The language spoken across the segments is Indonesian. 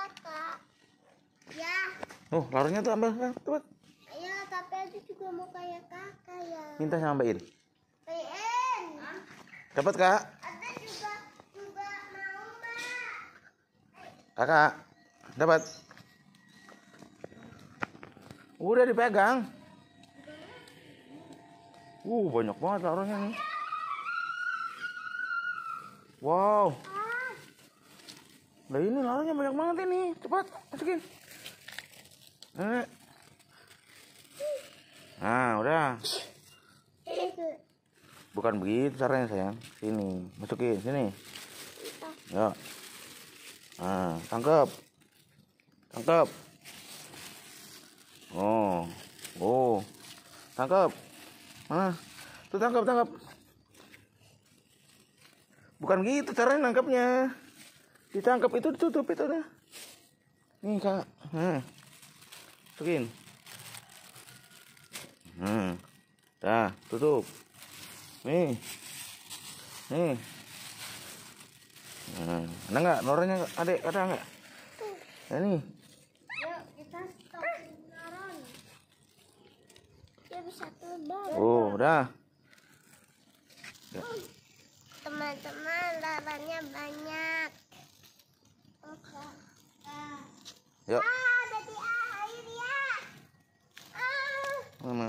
kakak. Ya. Oh, ambil tambah cepat. Ya, tapi aku juga mau kayak kakak ya. Minta sama Mbak In. Mbak In. Dapat kak? Ada juga juga mau mbak. Kakak, dapat. Udah dipegang. Uh, banyak banget larunya nih. Wow. Nah ini larangnya banyak banget ini. Cepat masukin. Eh. Nah udah. Bukan begitu caranya sayang. Sini masukin sini. Ya. Nah tangkap. Tangkap. Oh. Oh. Tangkap. Mana? Tuh tangkap tangkap. Bukan gitu caranya nangkapnya ditangkap itu ditutup itu dah nih kak nah hmm. Begin. nah hmm. dah tutup nih nih nah, ada nggak noranya adek ada nggak nah, ini nih ah. Oh, udah. Teman-teman, Yuk. Ah, ah, ya. ah. Mana?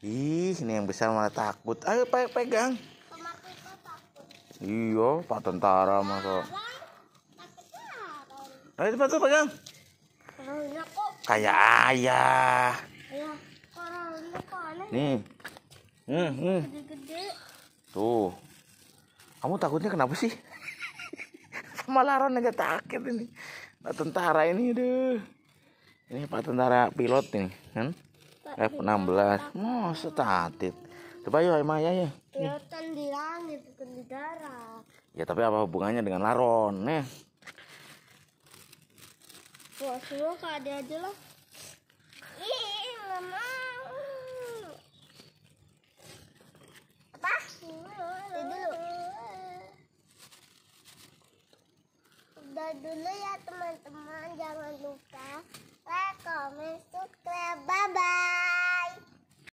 Ih, ini yang besar malah takut. Ayo pe pegang. Iya, Pak Tentara mah kok. Ayo cepat tuh pegang. Kayak ayah. Iya, Nih. Hmm, hmm. Tuh. Kamu takutnya kenapa sih? Sama laron aja takut ini. Pak tentara ini deh. Ini Pak tentara pilot ini kan. F16. Mau oh, setatit. Coba yuk Maya ya ya. di langit bukan di darat. Ya tapi apa hubungannya dengan laron ya? Wah, semua ada aja lah. Ih, mama. udah dulu ya teman-teman jangan lupa